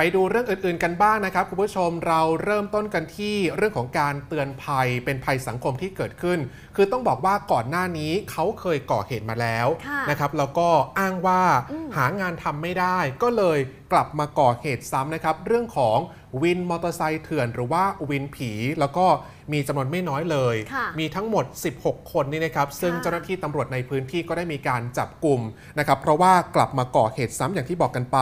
ไปดูเรื่องอื่นๆกันบ้างนะครับ คุณผู้ชมเราเริ่มต้นกันที่เรื่องของการเตือนภัยเป็นภัยสังคมที่เกิดขึ้น คือต้องบอกว่าก่อนหน้านี้เขาเคยก่อเหตุมาแล้วนะครับแล้วก็อ้างว่าหางานทำไม่ได้ก็เลยกลับมาก่อเหตุซ้ำนะครับ เรื่องของวินมอเตอร์ไซค์เถื่อนหรือว่าวินผี แล้วก็มีจำนวนไม่น้อยเลย มีทั้งหมด 16 คนนี่นะครับซึ่งเจ้าหน้าที่ตำรวจในพื้นที่ก็ได้มีการจับกลุ่มนะครับ เพราะว่ากลับมาก่อเหตุซ้ำอย่างที่บอกกันไป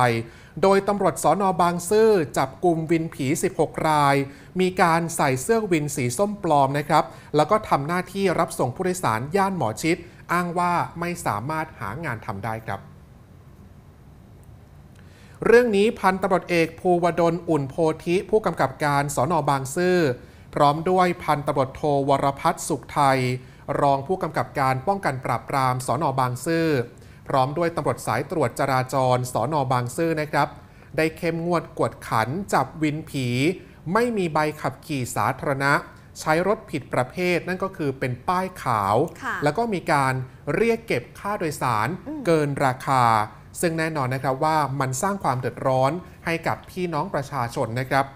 โดยตำรวจสอนอบางซื่อจับกลุ่มวินผี 16ราย มีการใส่เสื้อวินสีส้มปลอมนะครับ แล้วก็ทำหน้าที่รับส่งผู้โดยสารย่านหมอชิดอ้างว่าไม่สามารถหางานทำได้ครับเรื่องนี้พันตำรวจเอกภูวดลอุ่นโพธิผู้กำกับการสอนอบางซื่อพร้อมด้วยพันตำรวจโทวรพัฒน์สุขไทยรองผู้กำกับการป้องกันปราบปรามสอนอบางซื่อพร้อมด้วยตำรวจสายตรวจจราจรสอนอบางซื่อนะครับ ได้เข้มงวดกวดขันจับวินผี ไม่มีใบขับขี่สาธารณะ ใช้รถผิดประเภทนั่นก็คือเป็นป้ายขาว แล้วก็มีการเรียกเก็บค่าโดยสารเกินราคาซึ่งแน่นอนนะครับว่ามันสร้างความเดือดร้อนให้กับพี่น้องประชาชนนะครับ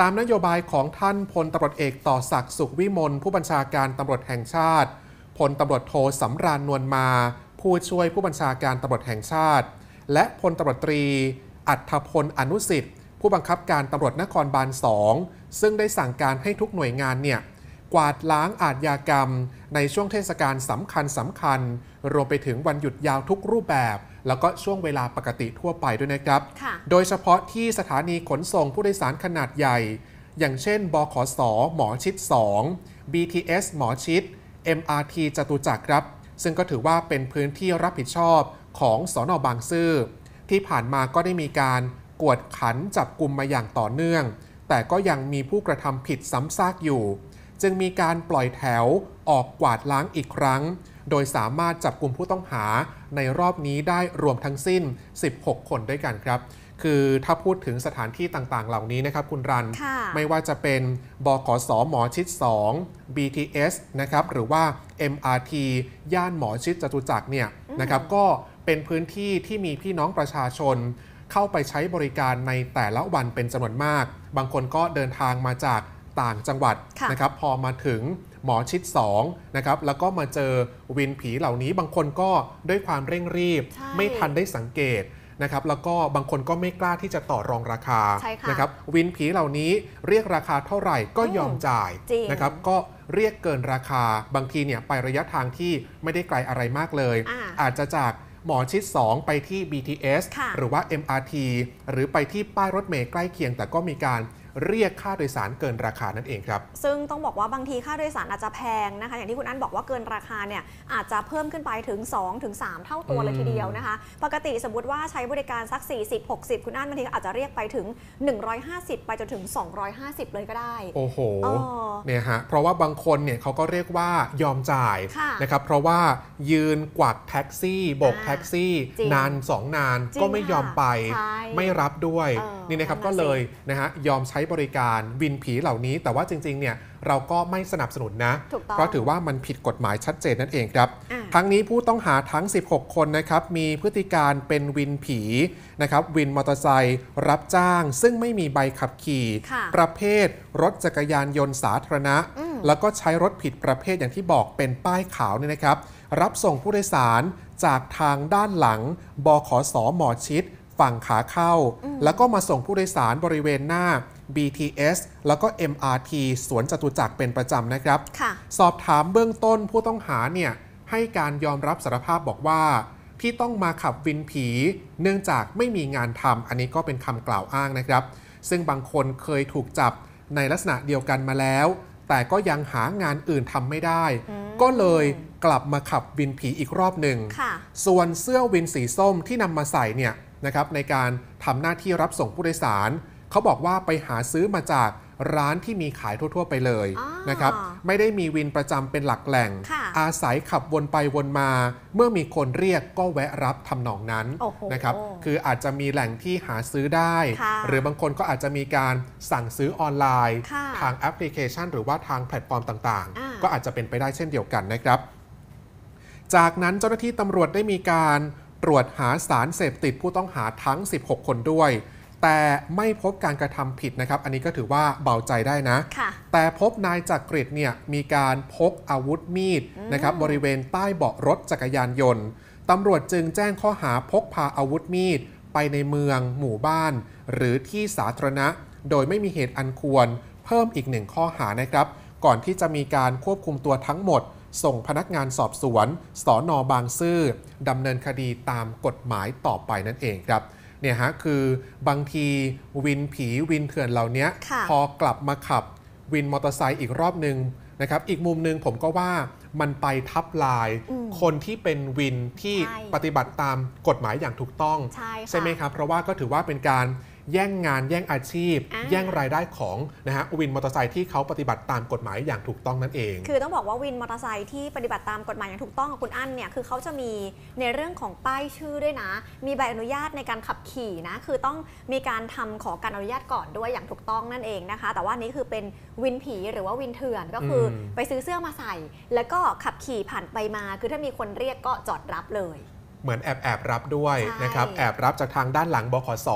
ตามนโยบายของท่านพลตำรวจเอกต่อศักดิ์สุขวิมลผู้บัญชาการตำรวจแห่งชาติ พลตำรวจโทสำราญนวลมา ผู้ช่วยผู้บัญชาการตำรวจแห่งชาติ และพลตำรวจตรีอัธพล อนุสิทธิ์ ผู้บังคับการตำรวจนครบาลสองซึ่งได้สั่งการให้ทุกหน่วยงานเนี่ยกวาดล้างอาทยากรรม ในช่วงเทศกาลสำคัญสำคัญ รวมไปถึงวันหยุดยาวทุกรูปแบบแล้วก็ช่วงเวลาปกติทั่วไปด้วยนะครับ โดยเฉพาะที่สถานีขนส่งผู้โดยสารขนาดใหญ่ อย่างเช่น บขส หมอชิด2 BTS หมอชิด MRT จตุจักร ครับ ซึ่งก็ถือว่าเป็นพื้นที่รับผิดชอบของสอนอบางซื่อ ที่ผ่านมาก็ได้มีการกวดขันจับกลุ่มมาอย่างต่อเนื่อง แต่ก็ยังมีผู้กระทำผิดซ้ำซากอยู่ จึงมีการปล่อยแถวออกกวาดล้างอีกครั้งโดยสามารถจับกลุ่มผู้ต้องหาในรอบนี้ได้รวมทั้งสิ้น 16 คนด้วยกันครับ คือถ้าพูดถึงสถานที่ต่างๆ เหล่านี้นะครับคุณรัน ไม่ว่าจะเป็น บขสหมอชิด 2 BTS นะครับ หรือว่า MRT ย่านหมอชิดจตุจักรเนี่ยนะครับ ก็เป็นพื้นที่ที่มีพี่น้องประชาชน เข้าไปใช้บริการในแต่ละวันเป็นจำนวนมาก บางคนก็เดินทางมาจากต่างจังหวัดนะครับพอมาถึงหมอชิด2นะครับแล้วก็มาเจอวินผีเหล่านี้บางคนก็ด้วยความเร่งรีบ ไม่ทันได้สังเกตนะครับแล้วก็บางคนก็ไม่กล้าที่จะต่อรองราคาะนะครับวินผีเหล่านี้เรียกราคาเท่าไหร่ก็ยอมจ่ายนะครับก็เรียกเกินราคาบางทีเนี่ยไประยะทางที่ไม่ได้ไกลอะไรมากเลย อาอาจจะจากหมอชิด 2 ไปที่ BTS หรือว่า MRT หรือไปที่ป้ายรถเมล์ใกล้เคียงแต่ก็มีการเรียกค่าโดยสารเกินราคานั่นเองครับ ซึ่งต้องบอกว่าบางทีค่าโดยสารอาจจะแพงนะคะอย่างที่คุณอั้นบอกว่าเกินราคาเนี่ยอาจจะเพิ่มขึ้นไปถึง2ถึง3เท่าตัวเลยทีเดียวนะคะปกติสมมติว่าใช้บริการสัก 40 60 คุณอั้นบางทีอาจจะเรียกไปถึง 150 ไปจนถึง 250 เลยก็ได้โอ้โหเนี่ยฮะเพราะว่าบางคนเนี่ยเขาก็เรียกว่ายอมจ่ายนะครับเพราะว่ายืนกวักแท็กซี่บกแท็กซี่ นาน 2 นานก็ไม่ยอมไป ไม่รับด้วยนี่นะครับก็เลยนะฮะยอมใช้บริการวินผีเหล่านี้ แต่ว่าจริง ๆ เนี่ยเราก็ไม่สนับสนุนนะ เพราะถือว่ามันผิดกฎหมายชัดเจนนั่นเองครับ ทั้งนี้ผู้ต้องหาทั้ง 16 คนนะครับ มีพฤติการเป็นวินผีนะครับ วินมอเตอร์ไซค์รับจ้าง ซึ่งไม่มีใบขับขี่ประเภทรถจักรยานยนต์สาธารณะ แล้วก็ใช้รถผิดประเภทอย่างที่บอกเป็นป้ายขาวเนี่ยนะครับ รับส่งผู้โดยสารจากทางด้านหลังบขสหมอชิดฝั่งขาเข้า แล้วก็มาส่งผู้โดยสารบริเวณหน้า BTS แล้วก็ MRT สวนจตุจักรเป็นประจำนะครับสอบถามเบื้องต้นผู้ต้องหาเนี่ย ให้การยอมรับสารภาพบอกว่า ที่ต้องมาขับวินผี เนื่องจากไม่มีงานทำ อันนี้ก็เป็นคำกล่าวอ้างนะครับ ซึ่งบางคนเคยถูกจับในลักษณะเดียวกันมาแล้ว แต่ก็ยังหางานอื่นทำไม่ได้ ก็เลยกลับมาขับวินผีอีกรอบหนึ่ง ส่วนเสื้อวินสีส้มที่นำมาใส่เนี่ยนะครับในการทำหน้าที่รับส่งผู้โดยสารเขาบอกว่าไปหาซื้อมาจากร้านที่มีขายทั่วๆ ไปเลยนะครับไม่ได้มีวินประจำเป็นหลักแหล่ง อาศัยขับวนไปวนมา เมื่อมีคนเรียกก็แวะรับทำนองนั้นนะครับคืออาจจะมีแหล่งที่หาซื้อได้ หรือบางคนก็อาจจะมีการสั่งซื้อออนไลน์ ทางแอปพลิเคชัน หรือว่าทางแพลตฟอร์มต่างๆ ก็อาจจะเป็นไปได้เช่นเดียวกันนะครับ จากนั้นเจ้าหน้าที่ตำรวจได้มีการตรวจหาสารเสพติดผู้ต้องหาทั้ง 16 คนด้วยแต่ไม่พบการกระทำผิดนะครับ อันนี้ก็ถือว่าเบาใจได้นะะแต่พบนายจักริดเนี่ยมีการพกอาวุธมีดนะครับบริเวณใต้เบาะรถจักรยานยนต์ตำรวจจึงแจ้งข้อหาพกพาอาวุธมีด ไปในเมืองหมู่บ้านหรือที่สาธารณะ โดยไม่มีเหตุอันควร เพิ่มอีกหนึ่งข้อหานะครับ ก่อนที่จะมีการควบคุมตัวทั้งหมด ส่งพนักงานสอบสวนสอนอบางซื่อดำเนินคดีตามกฎหมายต่อไปนั่นเองครับเนี่ยฮะ คือบางทีวินผีวินเถื่อนเหล่านี้พอกลับมาขับวินมอเตอร์ไซค์อีกรอบหนึ่งนะครับ อีกมุมหนึ่งผมก็ว่ามันไปทับลาย คนที่เป็นวินที่ปฏิบัติตามกฎหมายอย่างถูกต้อง ใช่ไหมครับ เพราะว่าก็ถือว่าเป็นการแย่งงานแย่งอาชีพ แย่งรายได้ของนะฮะวินมอเตอร์ไซค์ที่เขาปฏิบัติตามกฎหมายอย่างถูกต้องนั่นเอง คือต้องบอกว่าวินมอเตอร์ไซค์ที่ปฏิบัติตามกฎหมายอย่างถูกต้องของคุณอั้นเนี่ยคือเขาจะมีในเรื่องของป้ายชื่อด้วยนะ มีใบอนุญาตในการขับขี่นะคือต้องมีการทำขอการอนุญาตก่อนด้วยอย่างถูกต้องนั่นเองนะคะ แต่ว่านี้คือเป็นวินผีหรือว่าวินเถื่อน ก็คือไปซื้อเสื้อมาใส่ แล้วก็ขับขี่ผ่านไปมาคือถ้ามีคนเรียกก็จอดรับเลยเหมือนแอบแอบรับด้วยนะครับ แอบรับจากทางด้านหลังบขส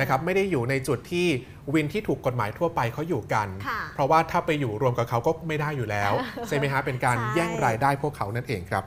นะครับไม่ได้อยู่ในจุดที่วินที่ถูกกฎหมายทั่วไปเขาอยู่กัน เพราะว่าถ้าไปอยู่รวมกับเขาก็ไม่ได้อยู่แล้วใช่ไหมฮะเป็นการแย่งรายได้พวกเขานั่นเองครับ